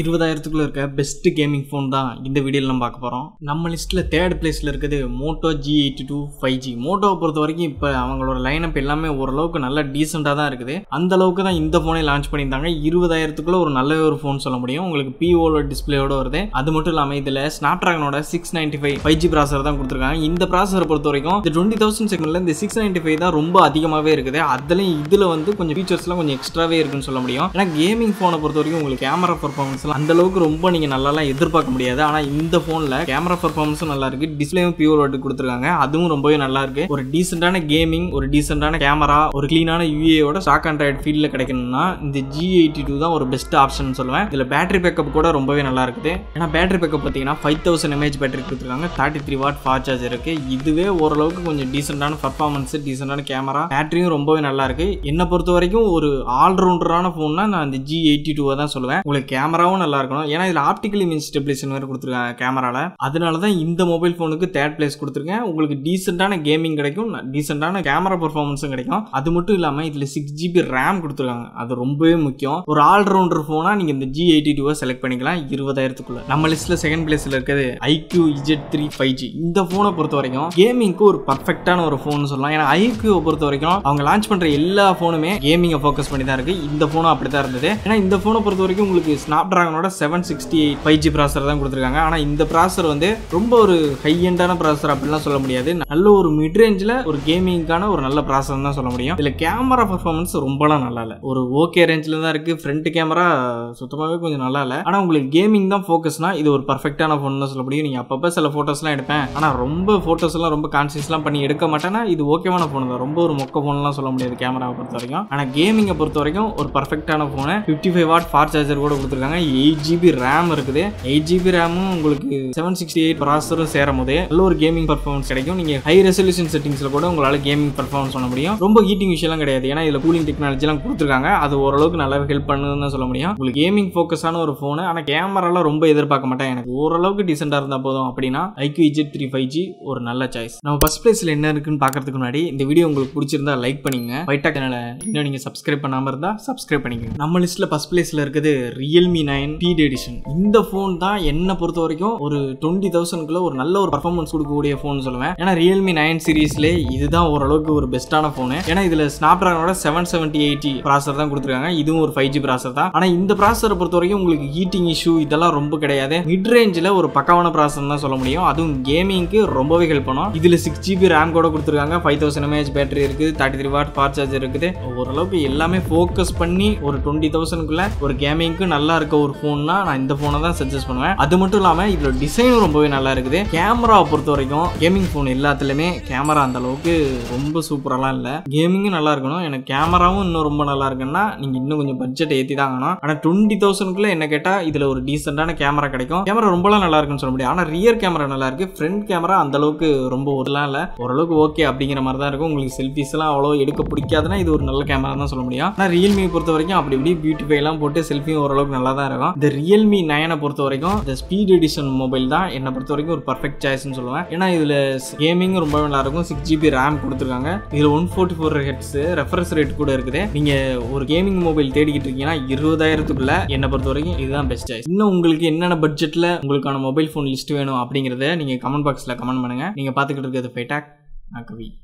இருபதாயிரத்துக்குள்ளே இருக்க best gaming phone தான் இந்த வீடியோவில் நம்ம பார்க்க போகிறோம் நம்ம லிஸ்ட்டில் தேர்ட் பிளேஸ்ல இருக்குது Moto G eighty two five G மோட்டோவை பொறுத்த வரைக்கும் இப்போ அவங்களோட லைன் அப் எல்லாமே ஓரளவுக்கு நல்ல டீசெண்டாக தான் இருக்குது அந்த அளவுக்கு தான் இந்த போனை லான்ச் பண்ணியிருந்தாங்க இருபதாயிரத்துக்குள்ளே ஒரு நல்ல ஒரு ஃபோன் சொல்ல முடியும் உங்களுக்கு பிஓல டிஸ்பிளேயோட வருது அது மட்டும் இல்லாமல் இதில் ஸ்னாப் டிராகனோட six ninety five five G processor தான் கொடுத்துருக்காங்க இந்த ப்ராசரை பொறுத்த வரைக்கும் இந்த டுவெண்ட்டி தௌசண்ட் செகண்ட்ல இந்த சிக்ஸ் நைன்டி ஃபைவ் தான் ரொம்ப அதிகமாகவே இருக்குது அதுலேயும் இதில் வந்து கொஞ்சம் ஃபீச்சர்ஸ்லாம் கொஞ்சம் எக்ஸ்ட்ராவே இருக்குன்னு சொல்ல முடியும் ஏன்னா கேமிங் ஃபோனை பொறுத்த வரைக்கும் உங்களுக்கு கேமரா பர்ஃபார்மன்ஸ் பர்ஃபார்மன்ஸ்லாம் அந்த அளவுக்கு ரொம்ப நீங்கள் நல்லாலாம் எதிர்பார்க்க முடியாது ஆனால் இந்த ஃபோனில் கேமரா பர்ஃபார்மன்ஸும் நல்லா இருக்கு டிஸ்பிளேவும் பியூர் வாட்டு கொடுத்துருக்காங்க அதுவும் ரொம்பவே நல்லா இருக்கு ஒரு டீசென்டான கேமிங் ஒரு டீசென்டான கேமரா ஒரு க்ளீனான யூஏயோட ஸ்டாக் ஆண்ட்ராய்டு ஃபீல்டில் கிடைக்கணும்னா இந்த ஜி எயிட்டி டூ தான் ஒரு பெஸ்ட் ஆப்ஷன் சொல்லுவேன் இதில் பேட்டரி பேக்கப் கூட ரொம்பவே நல்லா இருக்குது ஏன்னா பேட்டரி பேக்கப் பார்த்தீங்கன்னா ஃபைவ் தௌசண்ட் எம்ஏஹெச் பேட்டரி கொடுத்துருக்காங்க தேர்ட்டி த்ரீ வாட் ஃபார் சார்ஜ் இருக்கு இதுவே ஓரளவுக்கு கொஞ்சம் டீசென்டான பர்ஃபார்மன்ஸ் டீசென்டான கேமரா பேட்டரியும் ரொம்பவே நல்லா இருக்கு என்னை பொறுத்த வரைக்கும் ஒரு ஆல்ரவுண்டரான ஃபோன்னா நான் இந்த ஜி எயிட்டி டூவை தான் சொல்லுவேன் உங்களுக்கு கேமராவும் கேமராவும் நல்லா இருக்கணும் ஏன்னா இதில் ஆப்டிக்கல் இமேஜ் ஸ்டெபிலேஷன் வேறு கொடுத்துருக்காங்க கேமரால அதனால தான் இந்த மொபைல் ஃபோனுக்கு தேர்ட் பிளேஸ் கொடுத்துருக்கேன் உங்களுக்கு டீசெண்டான கேமிங் கிடைக்கும் டீசெண்டான கேமரா பர்ஃபார்மன்ஸும் கிடைக்கும் அது மட்டும் இல்லாமல் இதில் சிக்ஸ் ஜிபி ரேம் கொடுத்துருக்காங்க அது ரொம்பவே முக்கியம் ஒரு ஆல்ரவுண்டர் ஃபோனாக நீங்கள் இந்த ஜி எயிட்டி டூவை செலக்ட் பண்ணிக்கலாம் இருபதாயிரத்துக்குள்ள நம்ம லிஸ்ட்டில் செகண்ட் பிளேஸில் இருக்கிறது iQOO Z three five G இந்த ஃபோனை பொறுத்த வரைக்கும் கேமிங்க்கு ஒரு பர்ஃபெக்டான ஒரு ஃபோன் சொல்லலாம் ஏன்னா ஐக்யூவை பொறுத்த வரைக்கும் அவங்க லான்ச் பண்ணுற எல்லா ஃபோனுமே கேமிங்கை ஃபோக்கஸ் பண்ணி தான் இருக்குது இந்த ஃபோனும் அப்படி தான் இருந்தது ஏன்னா இந்த ஃபோனை பொறுத்த வரைக்கும் உங்களுக்கு ஸ்னாப் ஸ்னாப்ட்ராகனோட seven sixty eight five G processor தான் கொடுத்துருக்காங்க ஆனால் இந்த ப்ராசர் வந்து ரொம்ப ஒரு ஹைஎண்டான ப்ராசர் அப்படிலாம் சொல்ல முடியாது நல்ல ஒரு மிட் ரேஞ்சில் ஒரு கேமிங்கான ஒரு நல்ல ப்ராசர் தான் சொல்ல முடியும் இதில் கேமரா பர்ஃபார்மன்ஸ் ரொம்பலாம் நல்லா இல்லை ஒரு ஓகே ரேஞ்சில் தான் இருக்குது ஃப்ரண்ட் கேமரா சுத்தமாகவே கொஞ்சம் நல்லா இல்லை ஆனால் உங்களுக்கு கேமிங் தான் ஃபோக்கஸ்னா இது ஒரு பர்ஃபெக்டான ஃபோன் தான் சொல்ல முடியும் நீங்கள் அப்பப்போ சில ஃபோட்டோஸ்லாம் எடுப்பேன் ஆனால் ரொம்ப ஃபோட்டோஸ்லாம் ரொம்ப கான்சியஸ்லாம் பண்ணி எடுக்க மாட்டேன்னா இது ஓகேவான ஃபோன் தான் ரொம்ப ஒரு மொக்க ஃபோன்லாம் சொல்ல முடியாது கேமராவை பொறுத்த வரைக்கும் ஆனால் கேமிங்கை பொறுத்த வரைக்கும் ஒரு பர்ஃபெக்டான ஃபோனு ஃபிஃப்டி ஃபைவ் வாட் ஃபார் சார்ஜர் கூட கொடுத்துருக்காங்க எயிட் ஜிபி ரேம் இருக்குது எயிட் ஜிபி ரேமும் உங்களுக்கு செவன் சிக்ஸ்டி எயிட் ப்ராசரும் சேரும் போதே நல்ல ஒரு கேமிங் பர்ஃபார்மன்ஸ் கிடைக்கும் நீங்கள் ஹை ரெசல்யூஷன் செட்டிங்ஸில் கூட உங்களால் கேமிங் பர்ஃபார்மன்ஸ் பண்ண முடியும் ரொம்ப ஹீட்டிங் விஷயம்லாம் கிடையாது ஏன்னா இதில் கூலிங் டெக்னாலஜிலாம் கொடுத்துருக்காங்க அது ஓரளவுக்கு நல்லா ஹெல்ப் பண்ணுதுன்னு சொல்ல முடியும் உங்களுக்கு கேமிங் ஃபோக்கஸான ஒரு ஃபோனு ஆனால் கேமராலாம் ரொம்ப எதிர்பார்க்க மாட்டேன் எனக்கு ஓரளவுக்கு டீசெண்டாக இருந்தால் போதும் அப்படின்னா iQOO Z three five G ஒரு நல்ல சாய்ஸ் நம்ம ஃபஸ்ட் பிளேஸில் என்ன இருக்குன்னு பார்க்கறதுக்கு முன்னாடி இந்த வீடியோ உங்களுக்கு பிடிச்சிருந்தா லைக் பண்ணிங்க பைட்டாக் சேனலை இன்னும் நீங்கள் சப்ஸ்கிரைப் பண்ணாமல் இருந்தால் சப்ஸ்கிரைப் பண்ணிக்கோங்க நம்ம லிஸ்ட்டில் ஃபஸ்ட் பிளேஸில் இருக்குது ரியல்மி நைன் நைன் டீட் எடிஷன் இந்த ஃபோன் தான் என்னை பொறுத்த வரைக்கும் ஒரு டுவெண்ட்டி தௌசண்ட்குள்ள ஒரு நல்ல ஒரு பர்ஃபார்மன்ஸ் கொடுக்கக்கூடிய ஃபோன் சொல்லுவேன் ஏன்னா ரியல்மி நைன் சீரீஸ்ல இதுதான் ஓரளவுக்கு ஒரு பெஸ்ட்டான ஃபோனு ஏன்னா இதில் ஸ்னாப் ட்ராகனோட செவன் செவன்ட்டி எயிட்டி ப்ராசர் தான் கொடுத்துருக்காங்க இதுவும் ஒரு ஃபைவ் ஜி ப்ராசர் தான் ஆனால் இந்த ப்ராசரை பொறுத்த வரைக்கும் உங்களுக்கு ஹீட்டிங் இஷ்யூ இதெல்லாம் ரொம்ப கிடையாது மிட் ரேஞ்சில் ஒரு பக்கமான ப்ராசர் தான் சொல்ல முடியும் அதுவும் கேமிங்க்கு ரொம்பவே ஹெல்ப் பண்ணும் இதில் சிக்ஸ் ஜிபி ரேம் கூட கொடுத்துருக்காங்க ஃபைவ் தௌசண்ட் எம்ஏஹெச் பேட்டரி இருக்குது தேர்ட்டி த்ரீ வாட் ஃபார் சார்ஜர் இருக்குது ஓரளவுக்கு எல்லாமே ஃபோக்கஸ் பண்ணி ஒரு டுவெண்ட்டி தௌசண்ட்குள்ள ஒரு கேமிங்க்கு நல்லா இருக்க ஒரு ஃபோன்னா நான் இந்த ஃபோனை தான் சஜஸ்ட் பண்ணுவேன் அது மட்டும் இல்லாமல் இதில் டிசைனும் ரொம்பவே நல்லா இருக்குது கேமராவை பொறுத்த வரைக்கும் கேமிங் ஃபோன் எல்லாத்துலேயுமே கேமரா அந்த அளவுக்கு ரொம்ப சூப்பராலாம் இல்லை கேமிங்கும் நல்லா இருக்கணும் எனக்கு கேமராவும் இன்னும் ரொம்ப நல்லா இருக்குன்னா நீங்கள் இன்னும் கொஞ்சம் பட்ஜெட் ஏற்றி தான் ஆகணும் ஆனால் டுவெண்ட்டி தௌசண்ட்குள்ள என்ன கேட்டால் இதில் ஒரு டீசெண்டான கேமரா கிடைக்கும் கேமரா ரொம்பலாம் நல்லா இருக்குன்னு சொல்ல முடியும் ஆனால் ரியர் கேமரா நல்லா இருக்கு ஃப்ரண்ட் கேமரா அந்த அளவுக்கு ரொம்ப ஒருலாம் இல்லை ஓரளவுக்கு ஓகே அப்படிங்கிற மாதிரி தான் இருக்கும் உங்களுக்கு செல்ஃபிஸ்லாம் அவ்வளோ எடுக்க பிடிக்காதுன்னா இது ஒரு நல்ல கேமரா தான் சொல்ல முடியும் ஆனால் ரியல்மி பொறுத்த வரைக்கும் அப்படி இப்படி பியூட்டிஃபைலாம் போட்டு செல்ஃபியும் ஓரளவுக்கு நல்லா தான் இருக்கும் இருக்கும் இந்த ரியல்மி நைனை பொறுத்த வரைக்கும் இந்த ஸ்பீட் எடிஷன் மொபைல் தான் என்னை பொறுத்த வரைக்கும் ஒரு பர்ஃபெக்ட் சாய்ஸ்னு சொல்லுவேன் ஏன்னா இதில் கேமிங் ரொம்ப நல்லா இருக்கும் சிக்ஸ் ஜிபி ரேம் கொடுத்துருக்காங்க இதில் one forty four hertz refresh rate கூட இருக்குது நீங்கள் ஒரு கேமிங் மொபைல் தேடிக்கிட்டு இருக்கீங்கன்னா இருபதாயிரத்துக்குள்ள என்னை பொறுத்த வரைக்கும் இதுதான் பெஸ்ட் சாய்ஸ் இன்னும் உங்களுக்கு என்னென்ன பட்ஜெட்டில் உங்களுக்கான மொபைல் ஃபோன் லிஸ்ட் வேணும் அப்படிங்கிறத நீங்கள் கமெண்ட் பாக்ஸில் கமெண்ட் பண்ணுங்கள் நீங்கள் பார்த்துக்கிட்டு இருக்கிறது ஃபைடாக் நான் கவி